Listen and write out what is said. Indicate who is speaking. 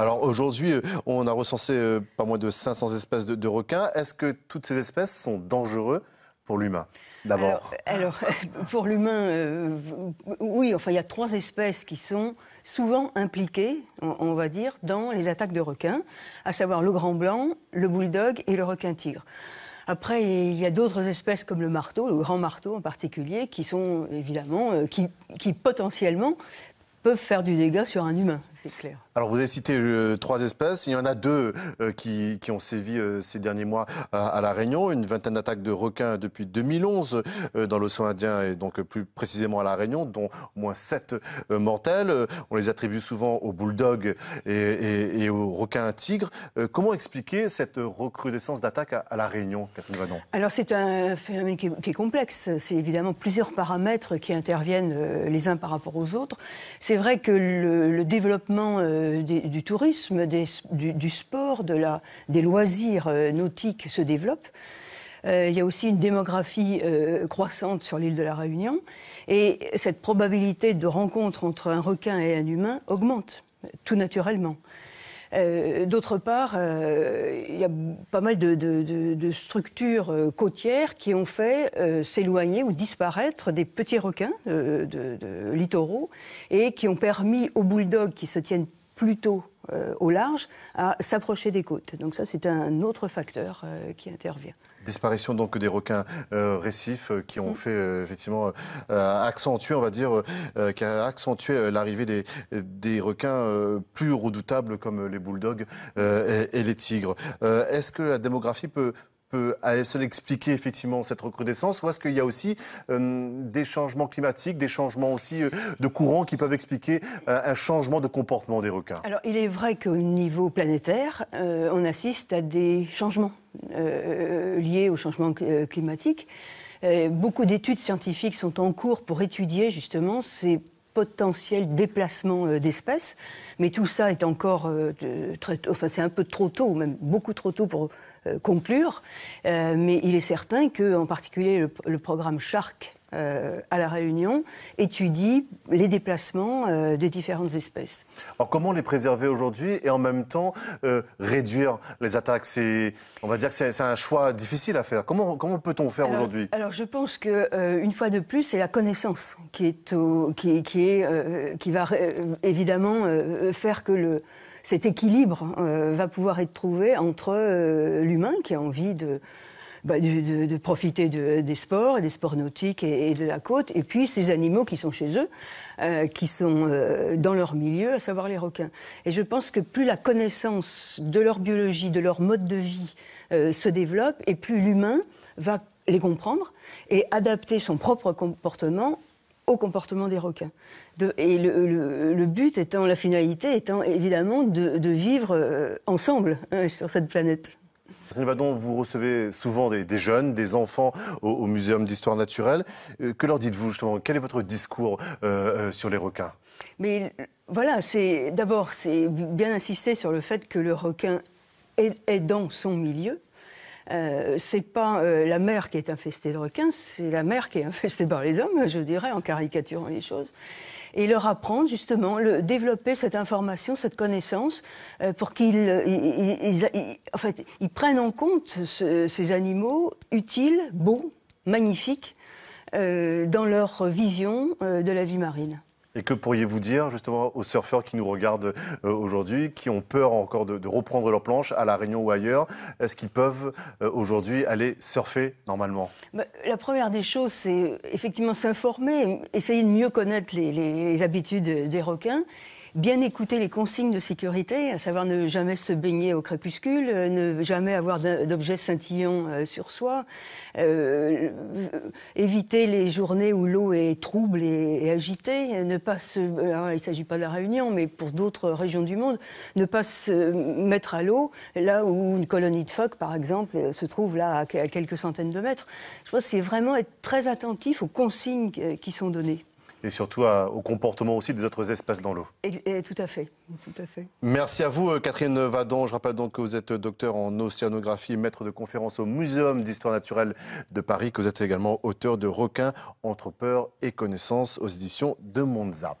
Speaker 1: Alors aujourd'hui, euh, on a recensé euh, pas moins de 500 espèces de, requins. Est-ce que toutes ces espèces sont dangereuses pour l'humain d'abord
Speaker 2: alors, pour l'humain, euh, oui, enfin, il y a trois espèces qui sont souvent impliquées, on, va dire, dans les attaques de requins, à savoir le grand blanc, le bulldog et le requin-tigre. Après, il y a d'autres espèces comme le marteau, le grand marteau en particulier, qui sont évidemment, qui potentiellement peuvent faire du dégât sur un humain c'est clair.
Speaker 1: Alors vous avez cité euh, trois espèces, il y en a deux euh, qui, ont sévi euh, ces derniers mois à, La Réunion, une vingtaine d'attaques de requins depuis 2011 dans l'océan Indien et donc plus précisément à La Réunion, dont au moins sept mortels. On les attribue souvent aux bulldogs et, aux requins tigres. comment expliquer cette recrudescence d'attaques à, La Réunion, Catherine Vanon
Speaker 2: Alors c'est un phénomène qui est, complexe, c'est évidemment plusieurs paramètres qui interviennent les uns par rapport aux autres. C'est vrai que le développement euh, du tourisme, du, sport, de la, des loisirs euh, nautiques se développent. Euh, il y a aussi une démographie croissante sur l'île de la Réunion. Et cette probabilité de rencontre entre un requin et un humain augmente tout naturellement. Euh, d'autre part, euh, il y a pas mal de, structures euh, côtières qui ont fait s'éloigner ou disparaître des petits requins littoraux et qui ont permis aux bulldogs qui se tiennent plutôt euh, au large à s'approcher des côtes. Donc ça, c'est un autre facteur euh, qui intervient.
Speaker 1: Disparition donc des requins euh, récifs qui ont mm. fait effectivement accentuer, on va dire, qui a accentué l'arrivée des, des requins plus redoutables comme les bulldogs et, les tigres. Est-ce que la démographie peut peut seul expliquer effectivement cette recrudescence ou est-ce qu'il y a aussi euh, des changements climatiques, des changements aussi euh, de courants qui peuvent expliquer euh, un changement de comportement des requins Alors
Speaker 2: il est vrai qu'au niveau planétaire, on assiste à des changements liés au changement climatique. beaucoup d'études scientifiques sont en cours pour étudier justement ces potentiel déplacement euh, d'espèces. Mais tout ça est encore euh, très, enfin c'est un peu trop tôt, même beaucoup trop tôt pour euh, conclure. mais il est certain que, en particulier, le programme Shark euh, à La Réunion étudie les déplacements euh, des différentes espèces.
Speaker 1: Alors comment les préserver aujourd'hui et en même temps euh, réduire les attaques c'est, On va dire que c'est, un choix difficile à faire. Comment, comment peut-on faire aujourd'hui
Speaker 2: Alors je pense que une fois de plus, c'est la connaissance qui, est qui, qui, qui va évidemment faire que le, cet équilibre va pouvoir être trouvé entre l'humain qui a envie de bah, de, profiter des sports, des sports nautiques et, de la côte. Et puis ces animaux qui sont chez eux, euh, qui sont euh, dans leur milieu, à savoir les requins. Et je pense que plus la connaissance de leur biologie, de leur mode de vie euh, se développe, et plus l'humain va les comprendre et adapter son propre comportement au comportement des requins. De, et le, but étant, la finalité étant évidemment de, vivre ensemble hein, sur cette planète
Speaker 1: vous recevez souvent des, jeunes, des enfants au, Muséum d'histoire naturelle. Euh, que leur dites-vous justement Quel est votre discours euh, euh, sur les requins
Speaker 2: Mais voilà, c'est d'abord, c'est bien insister sur le fait que le requin est, dans son milieu. Euh, c'est pas la mer qui est infestée de requins, c'est la mer qui est infestée par les hommes, je dirais, en caricaturant les choses et leur apprendre justement, le, développer cette information, cette connaissance, euh, pour qu'ils euh, en fait, prennent en compte ces animaux utiles, beaux, magnifiques, euh, dans leur vision de la vie marine.
Speaker 1: Et que pourriez-vous dire justement aux surfeurs qui nous regardent euh, aujourd'hui, qui ont peur encore de, reprendre leur planche à La Réunion ou ailleurs Est-ce qu'ils peuvent euh, aujourd'hui aller surfer normalement
Speaker 2: bah, La première des choses, c'est effectivement s'informer, essayer de mieux connaître les habitudes des requins bien écouter les consignes de sécurité, à savoir ne jamais se baigner au crépuscule, euh, ne jamais avoir d'objets scintillants euh, sur soi, euh, éviter les journées où l'eau est trouble et, agitée, ne pas se, ah, il ne s'agit pas de la Réunion, mais pour d'autres régions du monde, ne pas se mettre à l'eau là où une colonie de phoques, par exemple, se trouve là à quelques centaines de mètres. Je pense c'est vraiment être très attentif aux consignes qui sont données
Speaker 1: et surtout au comportement aussi des autres espèces dans l'eau.
Speaker 2: tout, à fait, tout à fait.
Speaker 1: Merci à vous, euh, Catherine Vadon. Je rappelle donc que vous êtes docteur en océanographie, maître de conférence au Muséum d'histoire naturelle de Paris, que vous êtes également auteur de Requins entre peur et connaissance aux éditions de Monza.